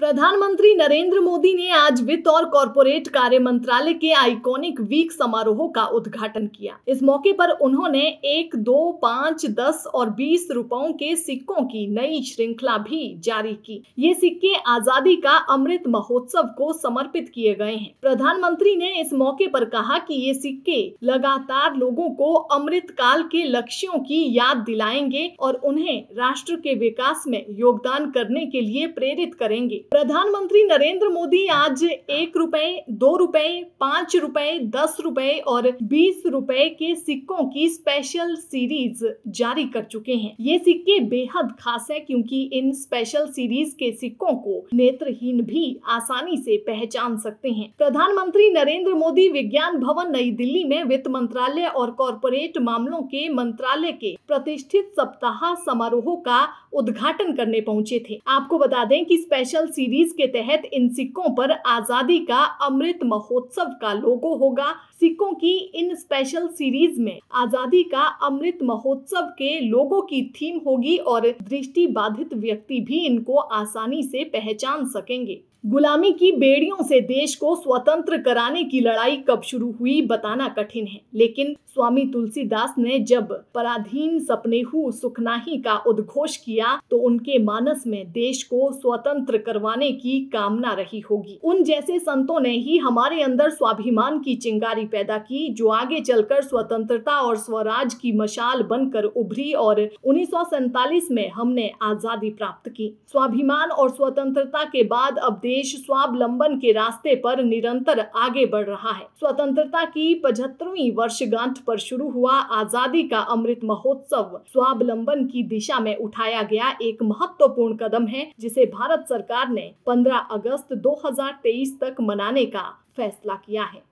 प्रधानमंत्री नरेंद्र मोदी ने आज वित्त और कॉरपोरेट कार्य मंत्रालय के आइकॉनिक वीक समारोह का उद्घाटन किया इस मौके पर उन्होंने एक दो पाँच दस और बीस रुपयों के सिक्कों की नई श्रृंखला भी जारी की ये सिक्के आजादी का अमृत महोत्सव को समर्पित किए गए हैं प्रधानमंत्री ने इस मौके पर कहा कि ये सिक्के लगातार लोगों को अमृत काल के लक्ष्यों की याद दिलाएंगे और उन्हें राष्ट्र के विकास में योगदान करने के लिए प्रेरित करेंगे प्रधानमंत्री नरेंद्र मोदी आज एक रुपए दो रुपए पांच रुपए दस रुपए और बीस रुपए के सिक्कों की स्पेशल सीरीज जारी कर चुके हैं ये सिक्के बेहद खास है क्योंकि इन स्पेशल सीरीज के सिक्कों को नेत्रहीन भी आसानी से पहचान सकते हैं प्रधानमंत्री नरेंद्र मोदी विज्ञान भवन नई दिल्ली में वित्त मंत्रालय और कॉरपोरेट मामलों के मंत्रालय के प्रतिष्ठित सप्ताह समारोह का उद्घाटन करने पहुंचे थे आपको बता दें कि स्पेशल सीरीज के तहत इन सिक्कों पर आजादी का अमृत महोत्सव का लोगो होगा सिक्कों की इन स्पेशल सीरीज में आजादी का अमृत महोत्सव के लोगों की थीम होगी और दृष्टि बाधित व्यक्ति भी इनको आसानी से पहचान सकेंगे गुलामी की बेड़ियों से देश को स्वतंत्र कराने की लड़ाई कब शुरू हुई बताना कठिन है लेकिन स्वामी तुलसीदास ने जब पराधीन सपने हु सुखनाही का उद्घोष किया तो उनके मानस में देश को स्वतंत्र करवा करवाने की कामना रही होगी उन जैसे संतों ने ही हमारे अंदर स्वाभिमान की चिंगारी पैदा की जो आगे चलकर स्वतंत्रता और स्वराज की मशाल बनकर उभरी और उन्नीस में हमने आजादी प्राप्त की स्वाभिमान और स्वतंत्रता के बाद अब देश स्वावलंबन के रास्ते पर निरंतर आगे बढ़ रहा है स्वतंत्रता की पचहत्तरवीं वर्षगांठ पर शुरू हुआ आजादी का अमृत महोत्सव स्वावलंबन की दिशा में उठाया गया एक महत्वपूर्ण कदम है जिसे भारत सरकार सरकार ने 15 अगस्त 2023 तक मनाने का फैसला किया है